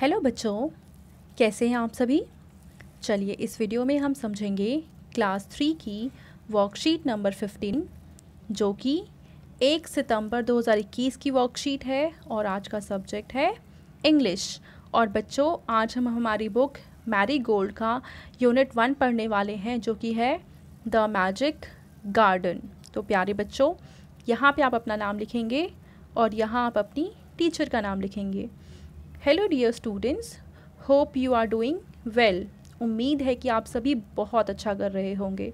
hello बच्चों कैसे हैं आप सभी चलिए इस वीडियो में हम समझेंगे क्लास थ्री की वर्कशीट नंबर फिफ्टीन जो कि एक सितंबर 2021 की वर्कशीट है और आज का सब्जेक्ट है इंग्लिश और बच्चों आज हम हमारी बुक मैरी गोल्ड का यूनिट वन पढ़ने वाले हैं जो कि है द मैजिक गार्डन तो प्यारे बच्चों यहाँ पे आप अपना नाम लिखेंगे और यहाँ आप अपनी टीचर का नाम लिखेंगे hello dear students hope you are doing well उम्मीद है कि आप सभी बहुत अच्छा कर रहे होंगे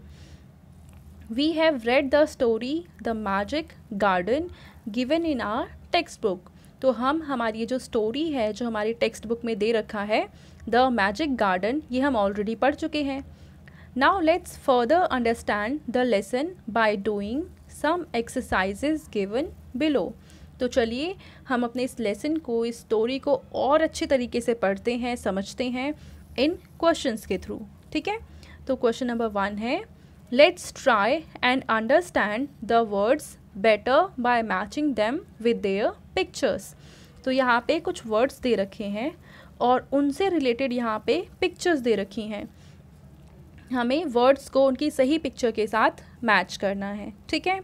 we have read the story the Magic Garden given in our text book तो हम हमारी ये जो स्टोरी है जो हमारी टेक्स्ट बुक में दे रखा है द मैजिक गार्डन ये हम ऑलरेडी पढ़ चुके हैं now let's further understand the lesson by doing some exercises given below तो चलिए हम अपने इस लेसन को इस स्टोरी को और अच्छे तरीके से पढ़ते हैं समझते हैं इन क्वेश्चंस के थ्रू ठीक है तो क्वेश्चन नंबर वन है let's try and understand the words better by matching them with their pictures तो यहाँ पे कुछ वर्ड्स दे रखे हैं और उनसे रिलेटेड यहाँ पे पिक्चर्स दे रखी हैं हमें वर्ड्स को उनकी सही पिक्चर के साथ मैच करना है ठीक है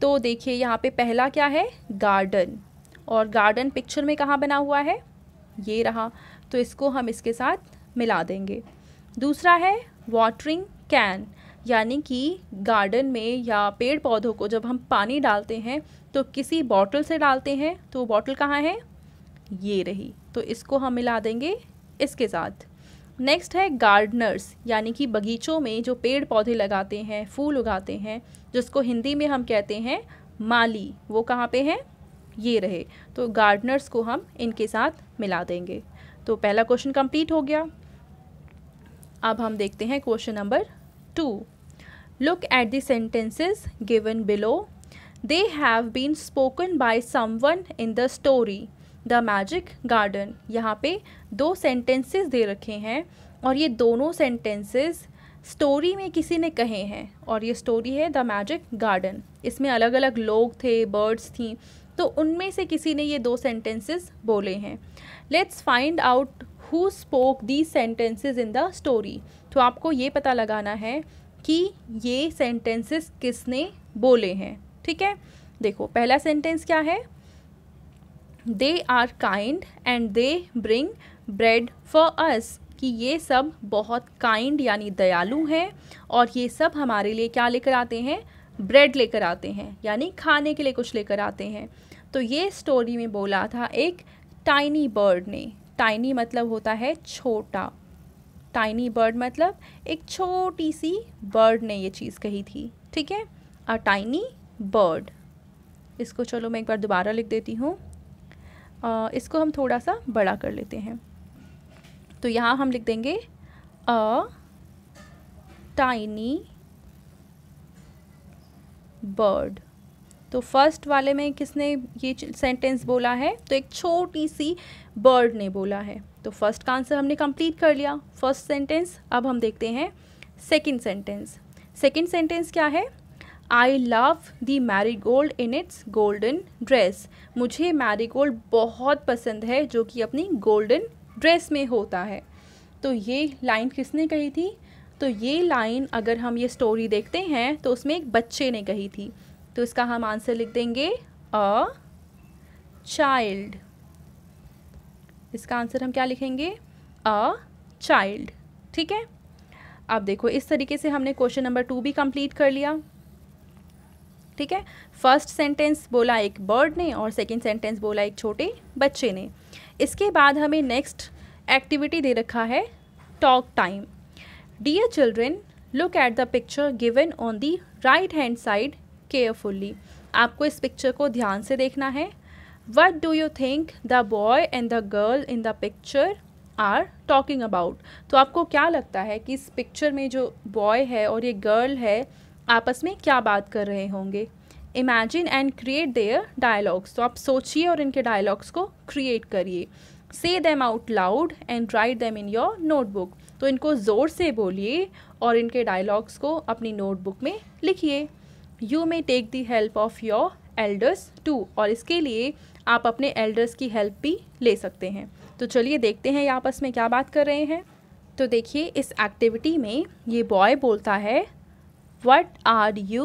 तो देखिए यहाँ पे पहला क्या है गार्डन और गार्डन पिक्चर में कहाँ बना हुआ है ये रहा तो इसको हम इसके साथ मिला देंगे दूसरा है वाटरिंग कैन यानी कि गार्डन में या पेड़ पौधों को जब हम पानी डालते हैं तो किसी बॉटल से डालते हैं तो वो बॉटल कहाँ है ये रही तो इसको हम मिला देंगे इसके साथ नेक्स्ट है गार्डनर्स यानी कि बगीचों में जो पेड़ पौधे लगाते हैं फूल उगाते हैं जिसको हिंदी में हम कहते हैं माली वो कहाँ पे हैं ये रहे तो गार्डनर्स को हम इनके साथ मिला देंगे तो पहला क्वेश्चन कंप्लीट हो गया अब हम देखते हैं question number two look at the sentences given below they have been spoken by someone in the story the Magic Garden यहाँ पे दो सेंटेंसेस दे रखे हैं और ये दोनों सेंटेंसेस स्टोरी में किसी ने कहे हैं और ये स्टोरी है द मैजिक गार्डन इसमें अलग अलग लोग थे बर्ड्स थी तो उनमें से किसी ने ये दो सेंटेंसेस बोले हैं let's find out who spoke the sentences in the story तो आपको ये पता लगाना है कि ये सेंटेंसेस किसने बोले हैं ठीक है देखो पहला सेंटेंस क्या है they are kind and they bring bread for us कि ये सब बहुत काइंड यानी दयालु हैं और ये सब हमारे लिए क्या लेकर आते हैं ब्रेड लेकर आते हैं यानी खाने के लिए कुछ लेकर आते हैं तो ये स्टोरी में बोला था एक टाइनी बर्ड ने टाइनी मतलब होता है छोटा टाइनी बर्ड मतलब एक छोटी सी बर्ड ने ये चीज़ कही थी ठीक है अ टाइनी बर्ड इसको चलो मैं एक बार दोबारा लिख देती हूँ इसको हम थोड़ा सा बड़ा कर लेते हैं तो यहाँ हम लिख देंगे अ टाइनी बर्ड तो फर्स्ट वाले में किसने ये सेंटेंस बोला है तो एक छोटी सी बर्ड ने बोला है तो फर्स्ट का आंसर हमने कंप्लीट कर लिया फर्स्ट सेंटेंस अब हम देखते हैं सेकंड सेंटेंस सेकंड सेंटेंस क्या है I love the marigold in its golden dress मुझे मैरी गोल्ड बहुत पसंद है जो कि अपनी गोल्डन ड्रेस में होता है तो ये लाइन किसने कही थी तो ये लाइन अगर हम ये स्टोरी देखते हैं तो उसमें एक बच्चे ने कही थी तो इसका हम आंसर लिख देंगे अ चाइल्ड इसका आंसर हम क्या लिखेंगे अ चाइल्ड ठीक है अब देखो इस तरीके से हमने क्वेश्चन नंबर टू भी कंप्लीट कर लिया ठीक है फर्स्ट सेंटेंस बोला एक बर्ड ने और सेकेंड सेंटेंस बोला एक छोटे बच्चे ने इसके बाद हमें नेक्स्ट एक्टिविटी दे रखा है talk time dear children look at the picture given on the right hand side carefully आपको इस पिक्चर को ध्यान से देखना है what do you think the boy and the girl in the picture are talking about तो आपको क्या लगता है कि इस पिक्चर में जो बॉय है और ये गर्ल है आपस में क्या बात कर रहे होंगे imagine and create their dialogues तो आप सोचिए और इनके डायलॉग्स को क्रिएट करिए say them out loud and write them in your notebook तो इनको ज़ोर से बोलिए और इनके डायलॉग्स को अपनी नोटबुक में लिखिए you may take the help of your elders too और इसके लिए आप अपने एल्डर्स की हेल्प भी ले सकते हैं तो चलिए देखते हैं ये आपस में क्या बात कर रहे हैं तो देखिए इस एक्टिविटी में ये बॉय बोलता है वट आर यू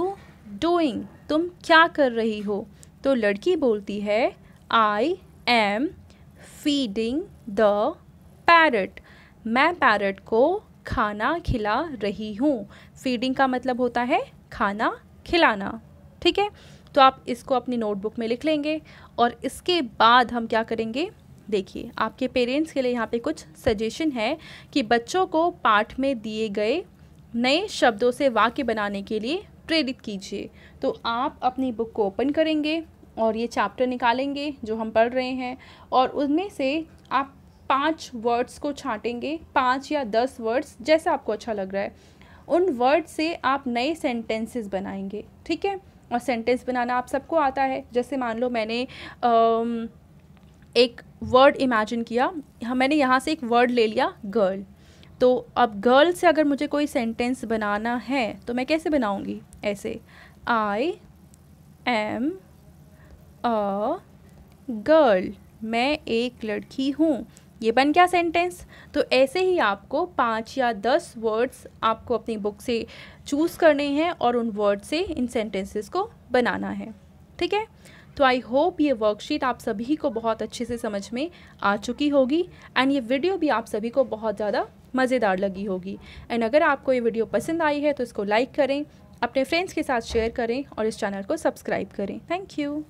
डूइंग तुम क्या कर रही हो तो लड़की बोलती है I am feeding the parrot मैं पैरट को खाना खिला रही हूँ फीडिंग का मतलब होता है खाना खिलाना ठीक है तो आप इसको अपनी नोटबुक में लिख लेंगे और इसके बाद हम क्या करेंगे देखिए आपके पेरेंट्स के लिए यहाँ पे कुछ सजेशन है कि बच्चों को पाठ में दिए गए नए शब्दों से वाक्य बनाने के लिए प्रेरित कीजिए तो आप अपनी बुक को ओपन करेंगे और ये चैप्टर निकालेंगे जो हम पढ़ रहे हैं और उनमें से आप पाँच वर्ड्स को छाटेंगे पाँच या दस वर्ड्स जैसा आपको अच्छा लग रहा है उन वर्ड से आप नए सेंटेंसेस बनाएंगे ठीक है और सेंटेंस बनाना आप सबको आता है जैसे मान लो मैंने एक वर्ड इमेजिन किया मैंने यहाँ से एक वर्ड ले लिया गर्ल तो अब गर्ल से अगर मुझे कोई सेंटेंस बनाना है तो मैं कैसे बनाऊँगी ऐसे आई एम अ गर्ल मैं एक लड़की हूँ ये बन क्या सेंटेंस तो ऐसे ही आपको पाँच या दस वर्ड्स आपको अपनी बुक से चूज़ करने हैं और उन वर्ड से इन सेंटेंसेस को बनाना है ठीक है तो आई होप ये वर्कशीट आप सभी को बहुत अच्छे से समझ में आ चुकी होगी एंड ये वीडियो भी आप सभी को बहुत ज़्यादा मज़ेदार लगी होगी एंड अगर आपको ये वीडियो पसंद आई है तो इसको लाइक करें अपने फ्रेंड्स के साथ शेयर करें और इस चैनल को सब्सक्राइब करें थैंक यू